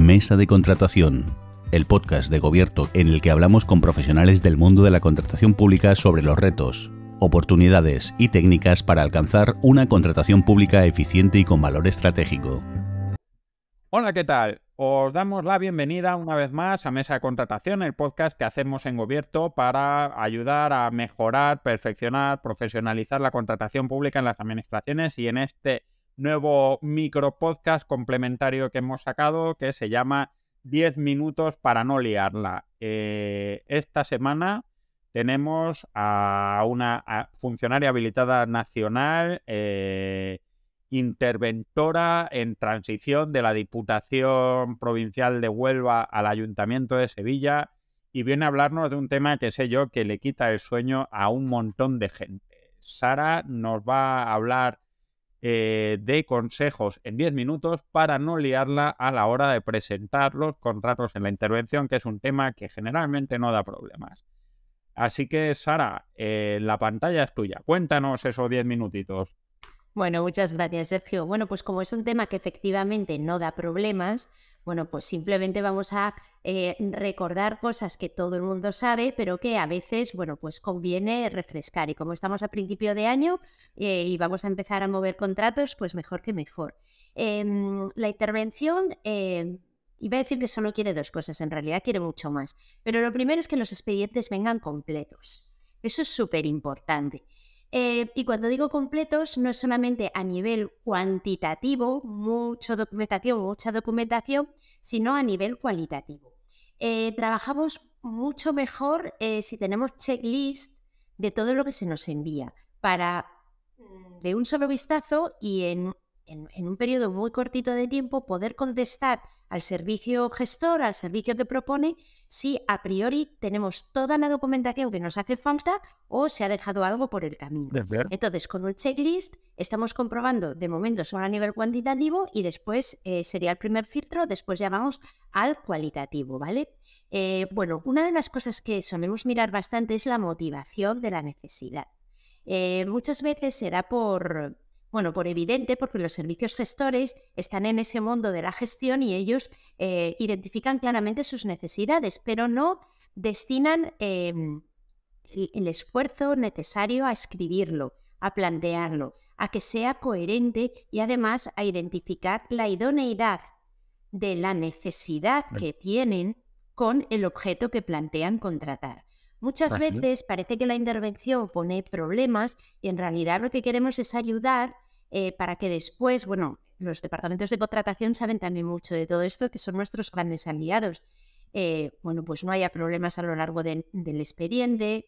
Mesa de Contratación, el podcast de Gobierno en el que hablamos con profesionales del mundo de la contratación pública sobre los retos, oportunidades y técnicas para alcanzar una contratación pública eficiente y con valor estratégico. Hola, ¿qué tal? Os damos la bienvenida una vez más a Mesa de Contratación, el podcast que hacemos en Gobierno para ayudar a mejorar, perfeccionar, profesionalizar la contratación pública en las administraciones y en este nuevo micro podcast complementario que hemos sacado que se llama 10 minutos para no liarla. Eh, esta semana tenemos a una funcionaria habilitada nacional, eh, interventora en transición de la Diputación Provincial de Huelva al Ayuntamiento de Sevilla, y viene a hablarnos de un tema que sé yo que le quita el sueño a un montón de gente. Sara nos va a hablar eh, de consejos en 10 minutos para no liarla a la hora de presentar los contratos en la intervención, que es un tema que generalmente no da problemas. Así que, Sara, eh, la pantalla es tuya. Cuéntanos esos 10 minutitos. Bueno, muchas gracias, Sergio. Bueno, pues como es un tema que efectivamente no da problemas, bueno, pues simplemente vamos a eh, recordar cosas que todo el mundo sabe, pero que a veces, bueno, pues conviene refrescar. Y como estamos a principio de año eh, y vamos a empezar a mover contratos, pues mejor que mejor. Em, la intervención, eh, iba a decir que solo quiere dos cosas, en realidad quiere mucho más. Pero lo primero es que los expedientes vengan completos. Eso es súper importante. Eh, y cuando digo completos, no es solamente a nivel cuantitativo, mucha documentación, mucha documentación, sino a nivel cualitativo. Eh, trabajamos mucho mejor eh, si tenemos checklist de todo lo que se nos envía para mm, de un solo vistazo y en en, un periodo muy cortito de tiempo poder contestar al servicio gestor, al servicio que propone, si a priori tenemos toda la documentación que nos hace falta o se ha dejado algo por el camino. Entonces, con un checklist estamos comprobando de momento solo a nivel cuantitativo y después eh, sería el primer filtro, después ya vamos al cualitativo, ¿vale? Eh, bueno, una de las cosas que solemos mirar bastante es la motivación de la necesidad. Eh, muchas veces se da por bueno, por evidente, porque los servicios gestores están en ese mundo de la gestión y ellos eh, identifican claramente sus necesidades, pero no destinan em, el esfuerzo necesario a escribirlo, a plantearlo, a que sea coherente y además a identificar la idoneidad de la necesidad que tienen con el objeto que plantean contratar. Muchas veces parece que la intervención pone problemas y en realidad lo que queremos es ayudar eh, para que después, bueno, los departamentos de contratación saben también mucho de todo esto, que son nuestros grandes aliados. Eh, bueno, pues no haya problemas a lo largo del expediente,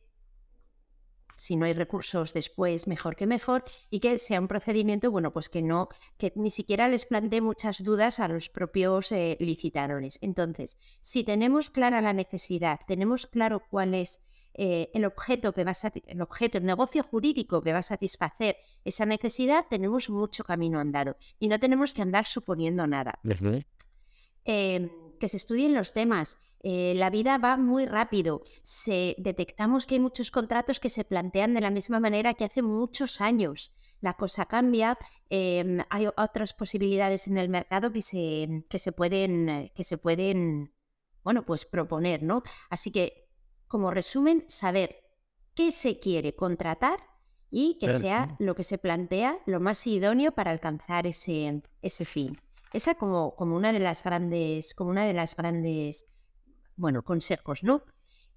si no hay recursos después, mejor que mejor, y que sea un procedimiento, bueno, pues que no, que ni siquiera les plantee muchas dudas a los propios eh, licitadores. Entonces, si tenemos clara la necesidad, tenemos claro cuál es eh, el objeto que va a el objeto, el negocio jurídico que va a satisfacer esa necesidad, tenemos mucho camino andado y no tenemos que andar suponiendo nada. Em, que se estudien los temas. Eh, la vida va muy rápido. Se, detectamos que hay muchos contratos que se plantean de la misma manera que hace muchos años. La cosa cambia, em, hay otras posibilidades en el mercado que se, que se pueden, eh, que se pueden bueno, pues proponer, ¿no? Así que, como resumen, saber qué se quiere contratar y que sea lo que se plantea lo más idóneo para alcanzar ese, ese fin. Esa como, como una de las grandes, como una de las grandes, bueno, consejos, ¿no?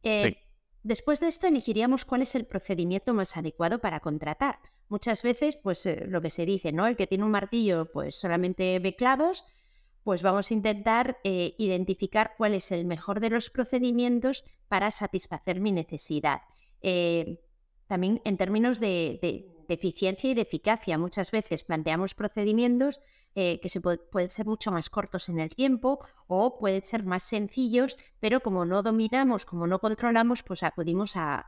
Eh, después de esto elegiríamos cuál es el procedimiento más adecuado para contratar. Muchas veces, pues eh, lo que se dice, ¿no? El que tiene un martillo, pues solamente ve clavos, pues vamos a intentar eh, identificar cuál es el mejor de los procedimientos para satisfacer mi necesidad. también en términos de, de eficiencia y de eficacia. Muchas veces planteamos procedimientos eh, que se pueden ser mucho más cortos en el tiempo o pueden ser más sencillos, pero como no dominamos, como no controlamos, pues acudimos a,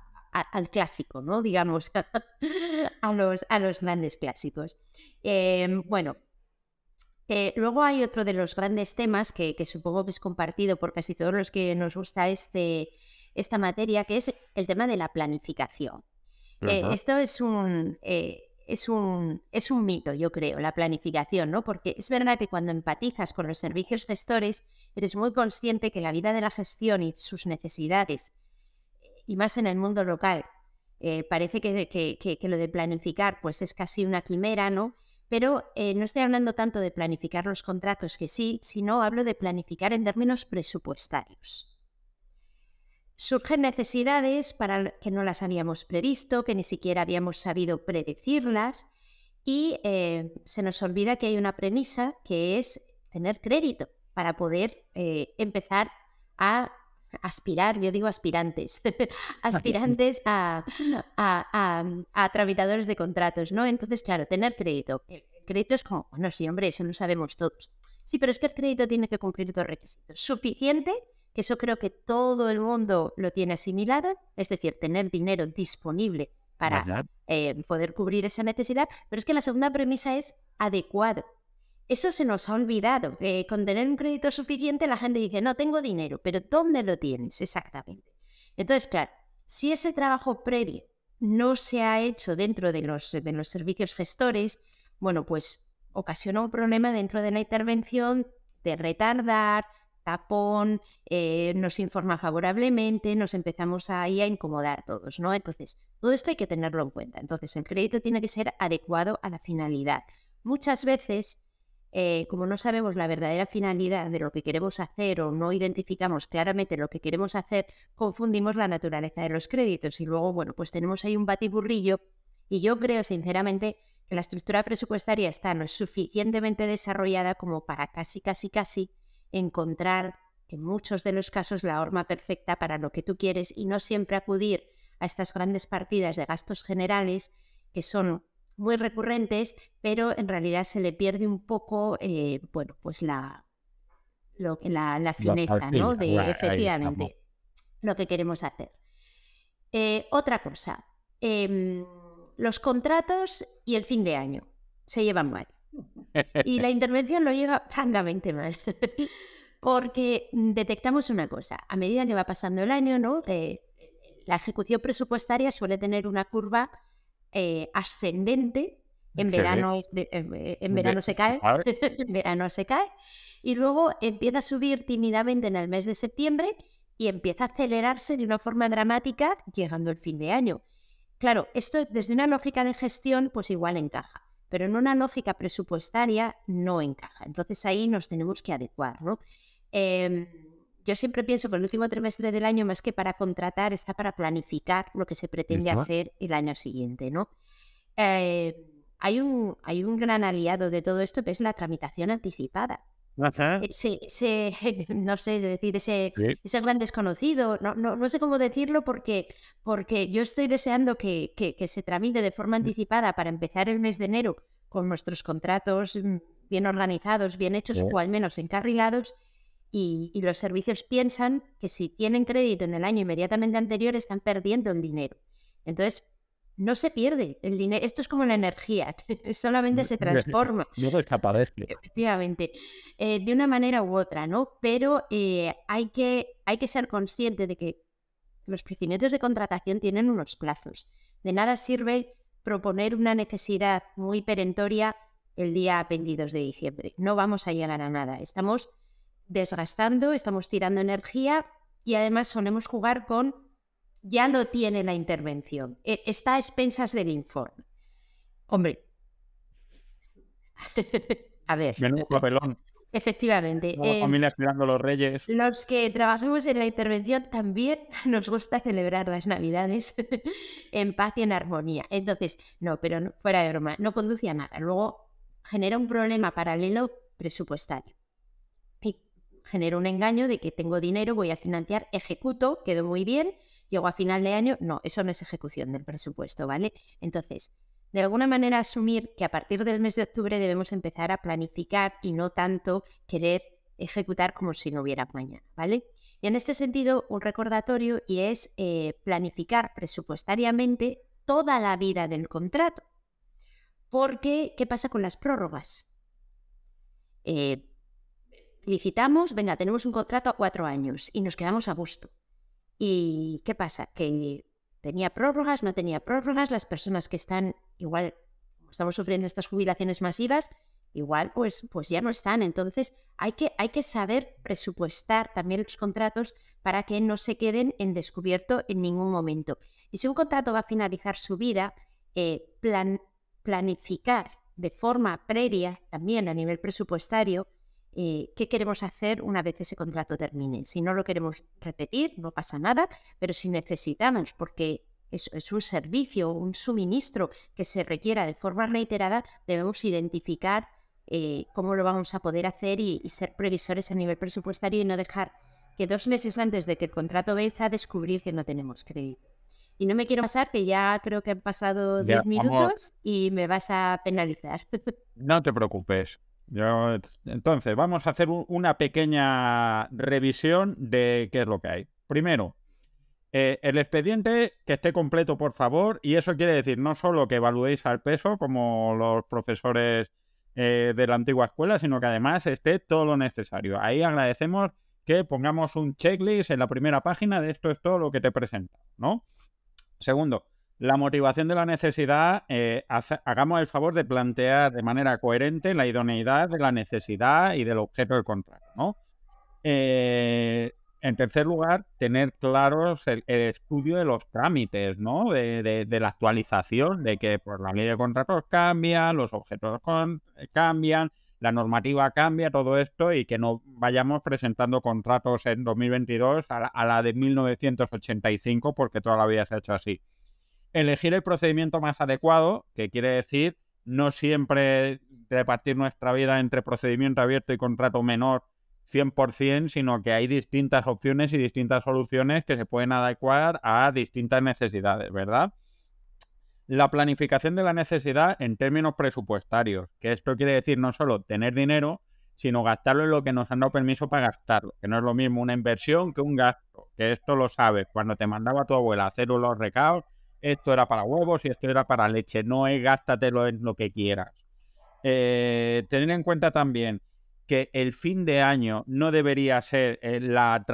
al clásico, ¿no? Digamos, a, los, grandes clásicos. Em, bueno, eh, luego hay otro de los grandes temas que, supongo que es compartido por casi todos los que nos gusta este, esta materia, que es el tema de la planificación. Eh, esto es un, eh, es, un, es un mito, yo creo, la planificación, ¿no? Porque es verdad que cuando empatizas con los servicios gestores, eres muy consciente que la vida de la gestión y sus necesidades, eh, y más en el mundo local, parece que, que, lo de planificar pues es casi una quimera, ¿no? Pero no estoy hablando tanto de planificar los contratos que sí, sino hablo de planificar en términos presupuestarios. Surgen necesidades para que no las habíamos previsto, que ni siquiera habíamos sabido predecirlas y eh, se nos olvida que hay una premisa que es tener crédito para poder eh, empezar a aspirar, yo digo aspirantes, aspirantes a, a, tramitadores de contratos, ¿no? Entonces, claro, tener crédito. El crédito es como, no, sí, hombre, eso lo sabemos todos. Sí, pero es que el crédito tiene que cumplir dos requisitos. Suficiente eso creo que todo el mundo lo tiene asimilado, es decir, tener dinero disponible para eh, poder cubrir esa necesidad, pero es que la segunda premisa es adecuado. Eso se nos ha olvidado. Eh, con tener un crédito suficiente la gente dice, no tengo dinero, pero ¿dónde lo tienes exactamente? Entonces, claro, si ese trabajo previo no se ha hecho dentro de los, de los servicios gestores, bueno, pues ocasiona un problema dentro de la intervención, de retardar, tapón, eh, nos informa favorablemente, nos empezamos ahí a incomodar todos, ¿no? Entonces, todo esto hay que tenerlo en cuenta. Entonces, el crédito tiene que ser adecuado a la finalidad. Muchas veces, eh, como no sabemos la verdadera finalidad de lo que queremos hacer o no identificamos claramente lo que queremos hacer, confundimos la naturaleza de los créditos y luego, bueno, pues tenemos ahí un batiburrillo y yo creo, sinceramente, que la estructura presupuestaria está no es suficientemente desarrollada como para casi, casi, casi encontrar en muchos de los casos la horma perfecta para lo que tú quieres y no siempre acudir a estas grandes partidas de gastos generales que son muy recurrentes, pero en realidad se le pierde un poco, eh, bueno, pues la, lo, la, la fineza, ¿no? De efectivamente lo que queremos hacer. Eh, otra cosa, em, los contratos y el fin de año se llevan mal. Y la intervención lo lleva francamente mal. Porque detectamos una cosa, a medida que va pasando el año, ¿no? Eh, la ejecución presupuestaria suele tener una curva eh, ascendente. En verano, verano se cae, en verano se cae, y luego empieza a subir tímidamente en el mes de septiembre y empieza a acelerarse de una forma dramática llegando el fin de año. Claro, esto desde una lógica de gestión, pues igual encaja pero en una lógica presupuestaria no encaja. Entonces ahí nos tenemos que adecuar. Em, yo siempre pienso que el último trimestre del año, más que para contratar, está para planificar lo que se pretende hacer el año siguiente. ¿no? Eh, hay, un, hay un gran aliado de todo esto que es la tramitación anticipada. Ese, no sé decir, ese, ese gran desconocido, no, sé cómo decirlo porque, porque yo estoy deseando que, se tramite de forma mm. anticipada para empezar el mes de enero con nuestros contratos mm, bien organizados, bien hechos o al menos encarrilados y, y, los servicios piensan que si tienen crédito en el año inmediatamente anterior están perdiendo el dinero. Entonces, no se pierde. El dinero, esto es como la energía, solamente se transforma. No desaparece. Efectivamente, eh, de una manera u otra, ¿no? Pero eh, hay, que, hay que ser consciente de que los procedimientos de contratación tienen unos plazos. De nada sirve proponer una necesidad muy perentoria el día 22 de diciembre. No vamos a llegar a nada. Estamos desgastando, estamos tirando energía y además solemos jugar con ya no tiene la intervención, e, está a expensas del informe. Hombre, a ver. Efectivamente. Eh, familia los reyes. Los que trabajamos en la intervención también nos gusta celebrar las Navidades en paz y en armonía. Entonces, no, pero fuera de broma, no conduce a nada. Luego genera un problema paralelo presupuestario. Y genera un engaño de que tengo dinero, voy a financiar, ejecuto, quedo muy bien, llegó a final de año. No, eso no es ejecución del presupuesto, ¿vale? Entonces, de alguna manera asumir que a partir del mes de octubre debemos empezar a planificar y no tanto querer ejecutar como si no hubiera mañana, ¿vale? Y en este sentido, un recordatorio y es eh, planificar presupuestariamente toda la vida del contrato. Porque, ¿qué pasa con las prórrogas? Eh, licitamos, venga, tenemos un contrato a cuatro años y nos quedamos a gusto. ¿Y qué pasa? Que tenía prórrogas, no tenía prórrogas, las personas que están igual, estamos sufriendo estas jubilaciones masivas, igual pues, pues ya no están. Entonces hay que, hay que saber presupuestar también los contratos para que no se queden en descubierto en ningún momento. Y si un contrato va a finalizar su vida, eh, planificar de forma previa, también a nivel presupuestario, eh, qué queremos hacer una vez ese contrato termine. Si no lo queremos repetir, no pasa nada, pero si necesitamos, porque es, es, un servicio, un suministro que se requiera de forma reiterada, debemos identificar eh, cómo lo vamos a poder hacer y, ser previsores a nivel presupuestario y no dejar que dos meses antes de que el contrato venza descubrir que no tenemos crédito. Y no me quiero pasar, que ya creo que han pasado diez minutos y me vas a penalizar. No te preocupes entonces, vamos a hacer una pequeña revisión de qué es lo que hay. Primero, eh, el expediente que esté completo, por favor, y eso quiere decir no solo que evalúéis al peso, como los profesores eh, de la antigua escuela, sino que además esté todo lo necesario. Ahí agradecemos que pongamos un checklist en la primera página de esto es todo lo que te presenta, ¿no? Segundo, la motivación de la necesidad, eh, hagamos el favor de plantear de manera coherente la idoneidad de la necesidad y del objeto del contrato, ¿no? Eh, en tercer lugar, tener claros el, estudio de los trámites, ¿no? De, de, la actualización, de que por pues, la ley de contratos cambia, los objetos eh, cambian, la normativa cambia, todo esto, y que no vayamos presentando contratos en 2022 a la, a la de 1985, porque toda la vida se ha hecho así elegir el procedimiento más adecuado, que quiere decir no siempre repartir nuestra vida entre procedimiento abierto y contrato menor 100%, sino que hay distintas opciones y distintas soluciones que se pueden adecuar a distintas necesidades, ¿verdad? La planificación de la necesidad en términos presupuestarios, que esto quiere decir no solo tener dinero, sino gastarlo en lo que nos han dado permiso para gastarlo, que no es lo mismo una inversión que un gasto, que esto lo sabes, cuando te mandaba tu abuela a hacer los recados, esto era para huevos y esto era para leche. No es eh, gástatelo en lo que quieras. Eh, tener en cuenta también que el fin de año no debería ser eh, la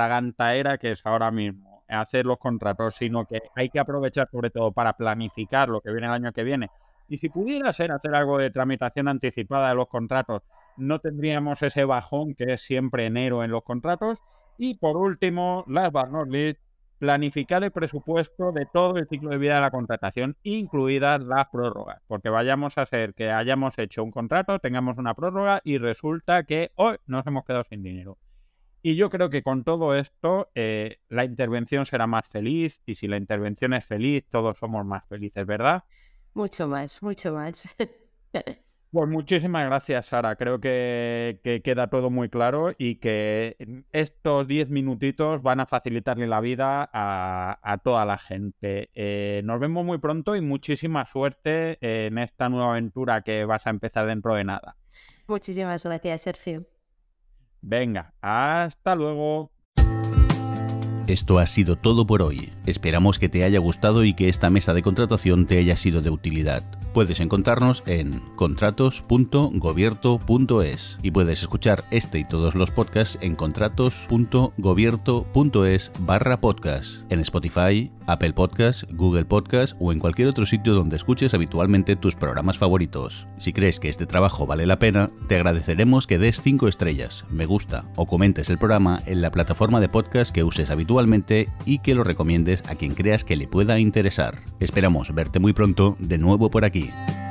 era que es ahora mismo, hacer los contratos, sino que hay que aprovechar sobre todo para planificar lo que viene el año que viene. Y si pudiera ser hacer algo de tramitación anticipada de los contratos, no tendríamos ese bajón que es siempre enero en los contratos. Y por último, las but list, planificar el presupuesto de todo el ciclo de vida de la contratación, incluidas las prórrogas, porque vayamos a hacer que hayamos hecho un contrato, tengamos una prórroga y resulta que hoy nos hemos quedado sin dinero. Y yo creo que con todo esto eh, la intervención será más feliz y si la intervención es feliz, todos somos más felices, ¿verdad? Mucho más, mucho más. Pues muchísimas gracias, Sara. Creo que, queda todo muy claro y que estos 10 minutitos van a facilitarle la vida a, toda la gente. Eh, nos vemos muy pronto y muchísima suerte en esta nueva aventura que vas a empezar dentro de nada. Muchísimas gracias, Sergio. Venga, hasta luego. Esto ha sido todo por hoy. Esperamos que te haya gustado y que esta mesa de contratación te haya sido de utilidad. Puedes encontrarnos en contratos.gobierto.es y puedes escuchar este y todos los podcasts en contratos.gobierto.es barra podcast en Spotify, Apple Podcasts, Google Podcasts o en cualquier otro sitio donde escuches habitualmente tus programas favoritos. Si crees que este trabajo vale la pena, te agradeceremos que des 5 estrellas, me gusta o comentes el programa en la plataforma de podcast que uses habitualmente y que lo recomiendes a quien creas que le pueda interesar. Esperamos verte muy pronto de nuevo por aquí. you.